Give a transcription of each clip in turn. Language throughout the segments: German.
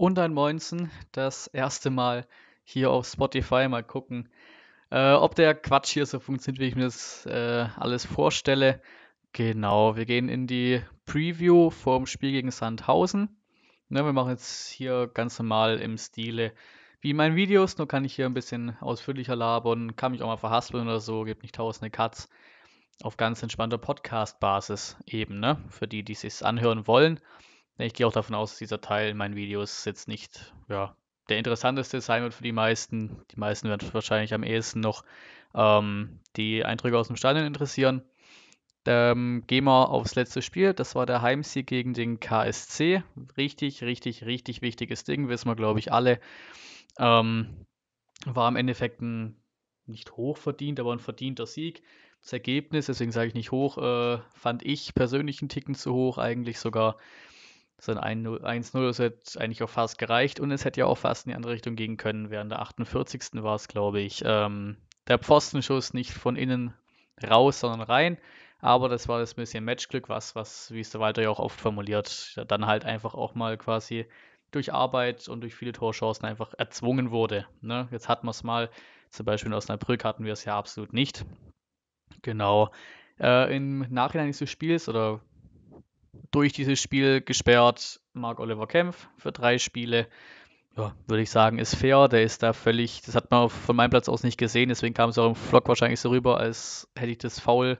und ein Moinsen. Das erste Mal hier auf Spotify. Mal gucken, äh, ob der Quatsch hier so funktioniert, wie ich mir das äh, alles vorstelle. Genau, wir gehen in die Preview vom Spiel gegen Sandhausen. Ne, wir machen jetzt hier ganz normal im Stile wie mein Videos, nur kann ich hier ein bisschen ausführlicher labern, kann mich auch mal verhaspeln oder so, gibt nicht tausende Cuts. Auf ganz entspannter Podcast-Basis eben, ne? Für die, die es sich anhören wollen. Ne, ich gehe auch davon aus, dass dieser Teil in meinen Videos jetzt nicht ja, der interessanteste sein wird für die meisten. Die meisten werden wahrscheinlich am ehesten noch ähm, die Eindrücke aus dem Stadion interessieren. Ähm, gehen wir aufs letzte Spiel. Das war der Heimsieg gegen den KSC. Richtig, richtig, richtig wichtiges Ding, wissen wir, glaube ich, alle. Ähm, war im Endeffekt ein nicht hochverdient, aber ein verdienter Sieg. Das Ergebnis, deswegen sage ich nicht hoch, äh, fand ich persönlich einen Ticken zu hoch, eigentlich sogar so ein 1-0 hätte halt eigentlich auch fast gereicht und es hätte ja auch fast in die andere Richtung gehen können. Während der 48. war es, glaube ich, ähm, der Pfostenschuss nicht von innen raus, sondern rein. Aber das war das bisschen Matchglück, was, was, wie es der Walter ja auch oft formuliert, dann halt einfach auch mal quasi durch Arbeit und durch viele Torchancen einfach erzwungen wurde. Ne? Jetzt hatten wir es mal, zum Beispiel in Osnabrück hatten wir es ja absolut nicht. Genau. Äh, Im Nachhinein dieses Spiels oder durch dieses Spiel gesperrt. Mark Oliver Kempf für drei Spiele. Ja, würde ich sagen, ist fair. Der ist da völlig, das hat man von meinem Platz aus nicht gesehen, deswegen kam es auch im Vlog wahrscheinlich so rüber, als hätte ich das Foul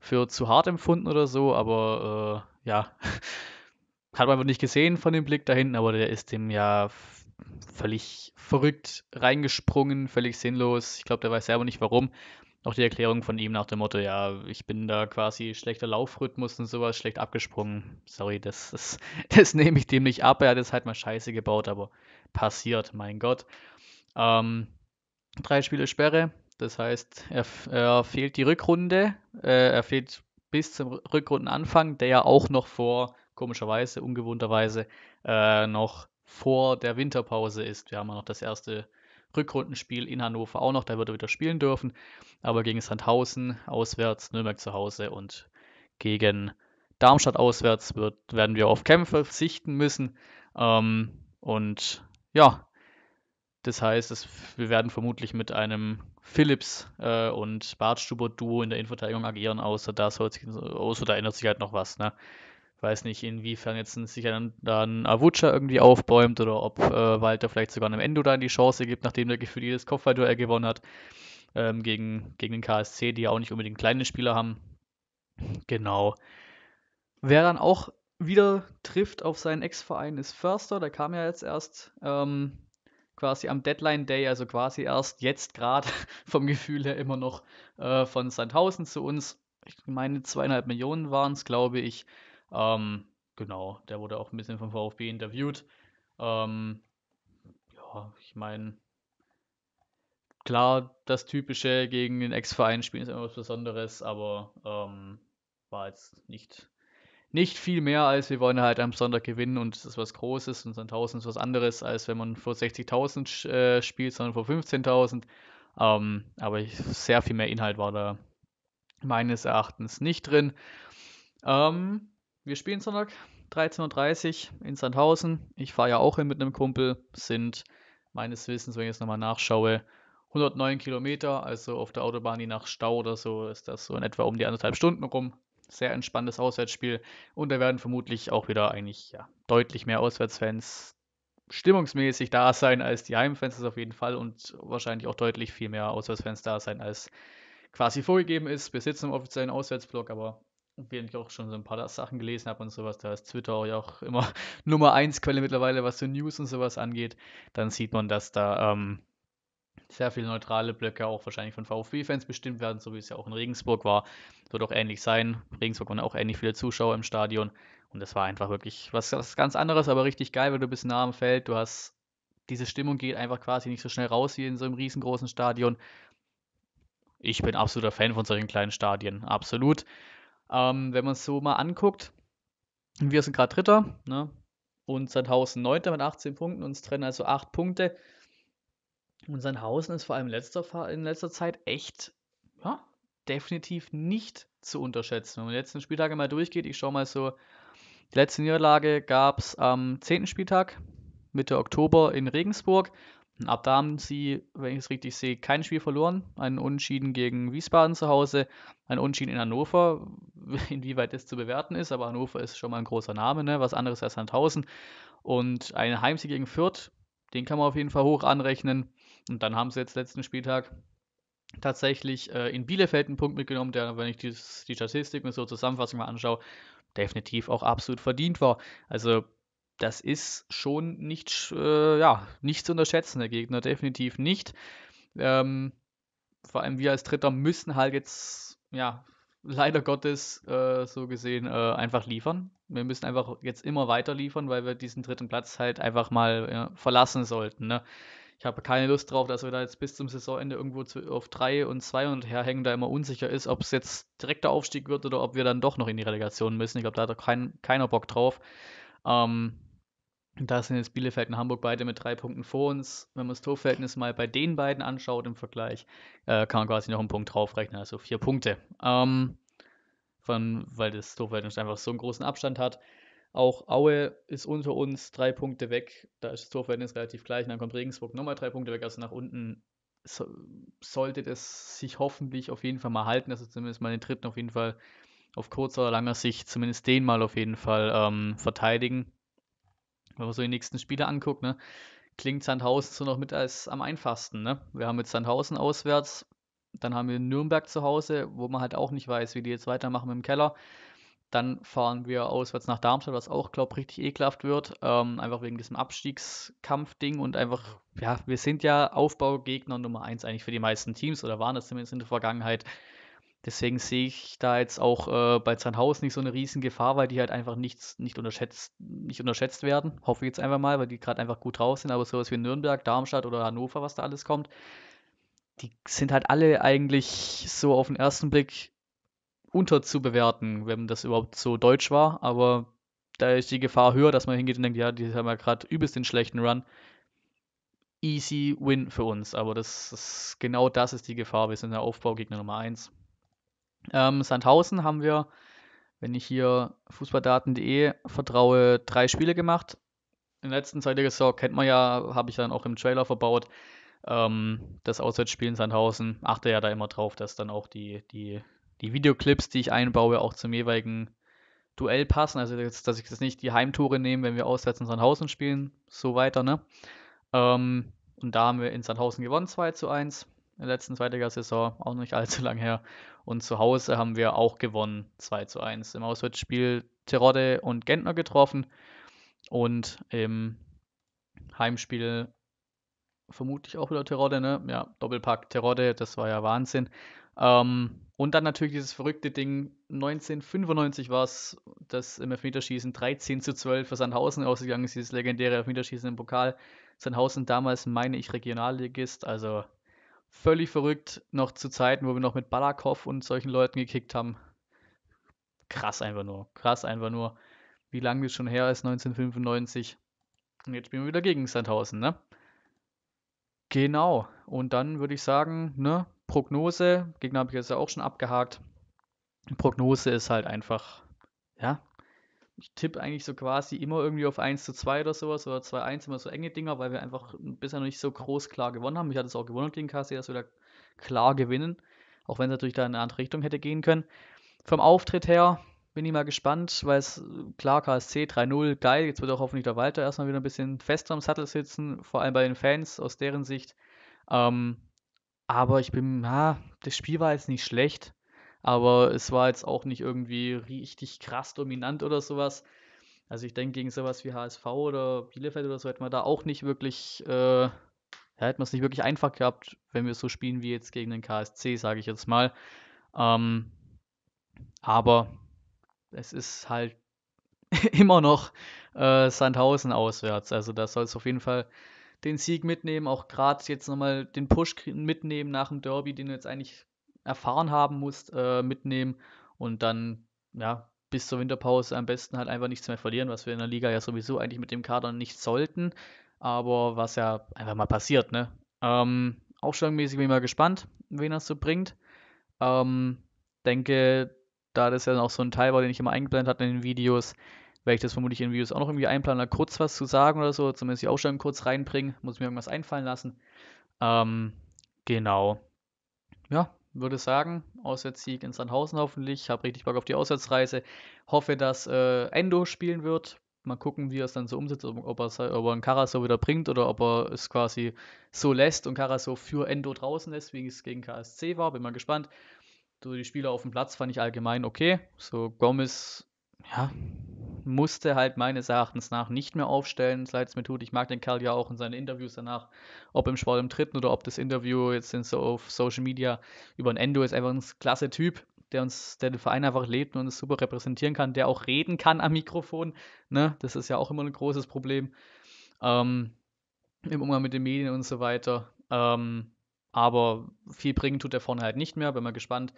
für zu hart empfunden oder so, aber äh, ja, hat man einfach nicht gesehen von dem Blick da hinten, aber der ist dem ja völlig verrückt reingesprungen, völlig sinnlos. Ich glaube, der weiß selber nicht warum noch die Erklärung von ihm nach dem Motto, ja, ich bin da quasi schlechter Laufrhythmus und sowas, schlecht abgesprungen. Sorry, das, das, das nehme ich dem nicht ab. Er hat es halt mal scheiße gebaut, aber passiert, mein Gott. Ähm, drei Spiele Sperre, das heißt, er, er fehlt die Rückrunde, äh, er fehlt bis zum Rückrundenanfang, der ja auch noch vor, komischerweise, ungewohnterweise, äh, noch vor der Winterpause ist. Wir haben ja noch das erste Rückrundenspiel in Hannover auch noch, da wird er wieder spielen dürfen. Aber gegen Sandhausen auswärts, Nürnberg zu Hause und gegen Darmstadt auswärts wird, werden wir auf Kämpfe verzichten müssen. Ähm, und ja, das heißt, es, wir werden vermutlich mit einem Philips äh, und Bartstuber-Duo in der Innenverteidigung agieren, außer da, soll, außer da ändert sich halt noch was. Ne? weiß nicht, inwiefern jetzt sich dann, dann Avucha irgendwie aufbäumt oder ob äh, Walter vielleicht sogar einem Endo dann die Chance gibt, nachdem der Gefühl jedes Kopfballduell gewonnen hat ähm, gegen, gegen den KSC, die ja auch nicht unbedingt kleine Spieler haben. Genau. Wer dann auch wieder trifft auf seinen Ex-Verein ist Förster, der kam ja jetzt erst ähm, quasi am Deadline Day, also quasi erst jetzt gerade vom Gefühl her immer noch äh, von Sandhausen zu uns. Ich meine, zweieinhalb Millionen waren es, glaube ich. Ähm, genau, der wurde auch ein bisschen vom VfB interviewt. Ähm, ja, ich meine, klar, das Typische gegen den Ex-Verein spielen ist immer was Besonderes, aber ähm, war jetzt nicht, nicht viel mehr, als wir wollen halt am Sonntag gewinnen und es ist was Großes und 1000 ist was anderes, als wenn man vor 60.000 äh, spielt, sondern vor 15.000. Ähm, aber ich, sehr viel mehr Inhalt war da meines Erachtens nicht drin. Ähm, wir spielen Sonntag 13.30 Uhr in Sandhausen. Ich fahre ja auch hin mit einem Kumpel. Sind meines Wissens, wenn ich jetzt nochmal nachschaue, 109 Kilometer. Also auf der Autobahn, je nach Stau oder so, ist das so in etwa um die anderthalb Stunden rum. Sehr entspanntes Auswärtsspiel. Und da werden vermutlich auch wieder eigentlich ja, deutlich mehr Auswärtsfans stimmungsmäßig da sein als die Heimfans, das auf jeden Fall. Und wahrscheinlich auch deutlich viel mehr Auswärtsfans da sein als quasi vorgegeben ist. Wir sitzen im offiziellen Auswärtsblock, aber während ich auch schon so ein paar Sachen gelesen habe und sowas, da ist Twitter auch ja auch immer Nummer 1 Quelle mittlerweile, was so News und sowas angeht, dann sieht man, dass da ähm, sehr viele neutrale Blöcke auch wahrscheinlich von VfB-Fans bestimmt werden, so wie es ja auch in Regensburg war. Das wird auch ähnlich sein. Regensburg waren auch ähnlich viele Zuschauer im Stadion und das war einfach wirklich was, was ganz anderes, aber richtig geil, weil du bist nah am Feld, du hast diese Stimmung geht einfach quasi nicht so schnell raus wie in so einem riesengroßen Stadion. Ich bin absoluter Fan von solchen kleinen Stadien, absolut. Ähm, wenn man es so mal anguckt, wir sind gerade Dritter ne? und Sandhausen Neunter mit 18 Punkten, uns trennen also 8 Punkte. Und Sandhausen ist vor allem in letzter, in letzter Zeit echt ja, definitiv nicht zu unterschätzen. Wenn man jetzt den Spieltag mal durchgeht, ich schaue mal so, die letzte Niederlage gab es am 10. Spieltag, Mitte Oktober in Regensburg. Ab da haben sie, wenn ich es richtig sehe, kein Spiel verloren. Ein Unentschieden gegen Wiesbaden zu Hause, ein Unentschieden in Hannover, inwieweit das zu bewerten ist, aber Hannover ist schon mal ein großer Name, ne? was anderes als Sandhausen. Und ein Heimsieg gegen Fürth, den kann man auf jeden Fall hoch anrechnen. Und dann haben sie jetzt letzten Spieltag tatsächlich äh, in Bielefeld einen Punkt mitgenommen, der, wenn ich dieses, die Statistik und so Zusammenfassung mal anschaue, definitiv auch absolut verdient war. Also das ist schon nicht, äh, ja, nicht zu unterschätzen, der Gegner, definitiv nicht. Ähm, vor allem wir als Dritter müssen halt jetzt, ja, leider Gottes, äh, so gesehen, äh, einfach liefern. Wir müssen einfach jetzt immer weiter liefern, weil wir diesen dritten Platz halt einfach mal ja, verlassen sollten. Ne? Ich habe keine Lust drauf, dass wir da jetzt bis zum Saisonende irgendwo zu, auf 3 und 2 und herhängen, da immer unsicher ist, ob es jetzt direkter Aufstieg wird oder ob wir dann doch noch in die Relegation müssen. Ich glaube, da hat doch kein, keiner Bock drauf. Ähm, da sind jetzt Bielefeld und Hamburg beide mit drei Punkten vor uns. Wenn man das Torverhältnis mal bei den beiden anschaut im Vergleich, äh, kann man quasi noch einen Punkt draufrechnen, also vier Punkte. Ähm, von, weil das Torverhältnis einfach so einen großen Abstand hat. Auch Aue ist unter uns drei Punkte weg. Da ist das Torverhältnis relativ gleich. Und dann kommt Regensburg nochmal drei Punkte weg. Also nach unten so, sollte das sich hoffentlich auf jeden Fall mal halten, dass also wir zumindest mal den dritten auf jeden Fall auf kurzer oder langer Sicht zumindest den mal auf jeden Fall ähm, verteidigen. Wenn man so die nächsten Spiele anguckt, ne, klingt Sandhausen so noch mit als am einfachsten. Ne? Wir haben jetzt Sandhausen auswärts, dann haben wir Nürnberg zu Hause, wo man halt auch nicht weiß, wie die jetzt weitermachen im Keller. Dann fahren wir auswärts nach Darmstadt, was auch, glaube ich, richtig ekelhaft wird. Ähm, einfach wegen diesem Abstiegskampf-Ding und einfach, ja, wir sind ja Aufbaugegner Nummer 1 eigentlich für die meisten Teams oder waren das zumindest in der Vergangenheit. Deswegen sehe ich da jetzt auch äh, bei Zahnhaus nicht so eine riesen Gefahr, weil die halt einfach nichts, nicht, unterschätzt, nicht unterschätzt werden. Hoffe ich jetzt einfach mal, weil die gerade einfach gut drauf sind. Aber sowas wie Nürnberg, Darmstadt oder Hannover, was da alles kommt, die sind halt alle eigentlich so auf den ersten Blick unterzubewerten, wenn das überhaupt so deutsch war. Aber da ist die Gefahr höher, dass man hingeht und denkt, ja, die haben ja gerade übelst den schlechten Run. Easy Win für uns. Aber das, das genau das ist die Gefahr. Wir sind der Aufbaugegner Nummer 1. Ähm, Sandhausen haben wir, wenn ich hier fußballdaten.de vertraue, drei Spiele gemacht. In der letzten Zeit der Saison kennt man ja, habe ich dann auch im Trailer verbaut. Ähm, das Auswärtsspiel in Sandhausen. Achte ja da immer drauf, dass dann auch die, die, die Videoclips, die ich einbaue, auch zum jeweiligen Duell passen. Also, jetzt, dass ich jetzt nicht die Heimtore nehme, wenn wir auswärts in Sandhausen spielen, so weiter, ne? Ähm, und da haben wir in Sandhausen gewonnen, 2 zu 1 in der letzten Saison, auch nicht allzu lang her. Und zu Hause haben wir auch gewonnen, 2 zu 1. Im Auswärtsspiel Terodde und Gentner getroffen und im Heimspiel vermutlich auch wieder Terodde, ne? Ja, Doppelpack Terodde, das war ja Wahnsinn. Ähm, und dann natürlich dieses verrückte Ding, 1995 war es, das im Elfmeterschießen 13 zu 12 für Sandhausen ausgegangen ist, dieses legendäre Elfmeterschießen im Pokal. Sandhausen damals, meine ich, Regionalligist, also völlig verrückt, noch zu Zeiten, wo wir noch mit Balakov und solchen Leuten gekickt haben. Krass einfach nur, krass einfach nur, wie lange das schon her ist, 1995. Und jetzt spielen wir wieder gegen Sandhausen, ne? Genau, und dann würde ich sagen, ne, Prognose, Gegner habe ich jetzt ja auch schon abgehakt. Prognose ist halt einfach, ja, ich tippe eigentlich so quasi immer irgendwie auf 1 zu 2 oder sowas oder 2-1 immer so enge Dinger, weil wir einfach bisher noch nicht so groß klar gewonnen haben. Ich hatte es auch gewonnen gegen KC, dass wir da klar gewinnen, auch wenn es natürlich da in eine andere Richtung hätte gehen können. Vom Auftritt her bin ich mal gespannt, weil es klar KSC 3-0, geil, jetzt wird auch hoffentlich der Walter erstmal wieder ein bisschen fester am Sattel sitzen, vor allem bei den Fans aus deren Sicht. Ähm, aber ich bin, ja, ah, das Spiel war jetzt nicht schlecht aber es war jetzt auch nicht irgendwie richtig krass dominant oder sowas. Also ich denke, gegen sowas wie HSV oder Bielefeld oder so hätte man da auch nicht wirklich, äh, ja, hätte man es nicht wirklich einfach gehabt, wenn wir so spielen wie jetzt gegen den KSC, sage ich jetzt mal. Ähm, aber es ist halt immer noch äh, Sandhausen auswärts. Also da soll es auf jeden Fall den Sieg mitnehmen, auch gerade jetzt nochmal den Push mitnehmen nach dem Derby, den du jetzt eigentlich erfahren haben musst, äh, mitnehmen und dann, ja, bis zur Winterpause am besten halt einfach nichts mehr verlieren, was wir in der Liga ja sowieso eigentlich mit dem Kader nicht sollten, aber was ja einfach mal passiert, ne? Ähm, Aufstellungsmäßig bin ich mal gespannt, wen das so bringt. Ähm, denke, da das ja auch so ein Teil war, den ich immer eingeblendet hatte in den Videos, werde ich das vermutlich in den Videos auch noch irgendwie einplanen, da kurz was zu sagen oder so, zumindest die Aufstellung kurz reinbringen, muss mir irgendwas einfallen lassen. Ähm, genau. Ja, würde sagen. Auswärtssieg in Sandhausen hoffentlich. Ich habe richtig Bock auf die Auswärtsreise. Hoffe, dass äh, Endo spielen wird. Mal gucken, wie er es dann so umsetzt, ob, ob, er einen Karaso wieder bringt oder ob er es quasi so lässt und Karaso für Endo draußen lässt, wie es gegen KSC war. Bin mal gespannt. So die Spieler auf dem Platz fand ich allgemein okay. So Gomez ja, musste halt meines Erachtens nach nicht mehr aufstellen. seit es mir tut, ich mag den Kerl ja auch in seinen Interviews danach, ob im Sport im Dritten oder ob das Interview jetzt in so auf Social Media über ein Endo ist einfach ein klasse Typ, der uns, der den Verein einfach lebt und uns super repräsentieren kann, der auch reden kann am Mikrofon. Ne? Das ist ja auch immer ein großes Problem ähm, im Umgang mit den Medien und so weiter. Ähm, aber viel bringen tut er vorne halt nicht mehr. Bin mal gespannt,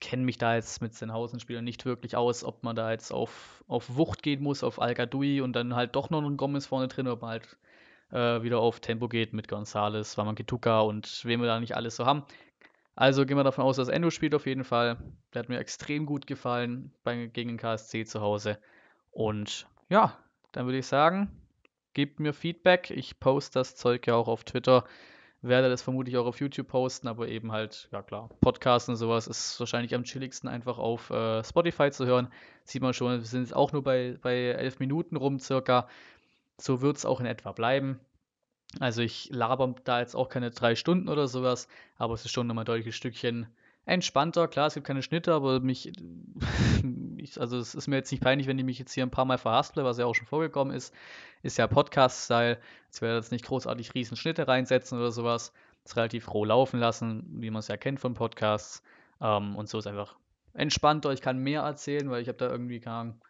kenne mich da jetzt mit Sennhausen-Spielern nicht wirklich aus, ob man da jetzt auf, auf Wucht gehen muss, auf al und dann halt doch noch einen Gomez vorne drin, ob man halt äh, wieder auf Tempo geht mit Gonzales, Wamakituka und wem wir da nicht alles so haben. Also gehen wir davon aus, dass Endo spielt auf jeden Fall. Der hat mir extrem gut gefallen bei, gegen den KSC zu Hause. Und ja, dann würde ich sagen, gebt mir Feedback. Ich poste das Zeug ja auch auf Twitter werde das vermutlich auch auf YouTube posten, aber eben halt, ja klar, Podcasts und sowas ist wahrscheinlich am chilligsten einfach auf äh, Spotify zu hören. Sieht man schon, wir sind jetzt auch nur bei, bei elf Minuten rum circa. So wird es auch in etwa bleiben. Also ich laber da jetzt auch keine drei Stunden oder sowas, aber es ist schon nochmal ein deutliches Stückchen entspannter. Klar, es gibt keine Schnitte, aber mich ich, also es ist mir jetzt nicht peinlich, wenn ich mich jetzt hier ein paar Mal verhasple, was ja auch schon vorgekommen ist. Ist ja Podcast-Style. Jetzt werde ich jetzt nicht großartig riesen Schnitte reinsetzen oder sowas. Es relativ roh laufen lassen, wie man es ja kennt von Podcasts. Ähm, und so ist einfach entspannter. Ich kann mehr erzählen, weil ich habe da irgendwie kam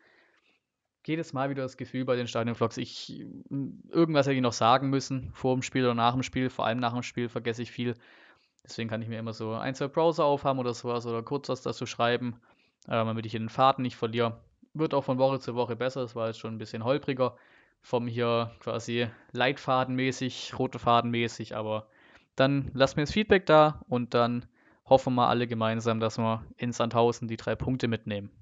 jedes Mal wieder das Gefühl bei den Stadionvlogs, ich mm, irgendwas hätte ich noch sagen müssen vor dem Spiel oder nach dem Spiel. Vor allem nach dem Spiel vergesse ich viel. Deswegen kann ich mir immer so ein, zwei Browser aufhaben oder sowas oder kurz was dazu schreiben ähm, damit ich den Faden nicht verliere. Wird auch von Woche zu Woche besser, es war jetzt schon ein bisschen holpriger vom hier quasi leitfadenmäßig, rote Fadenmäßig, aber dann lasst mir das Feedback da und dann hoffen wir alle gemeinsam, dass wir in Sandhausen die drei Punkte mitnehmen.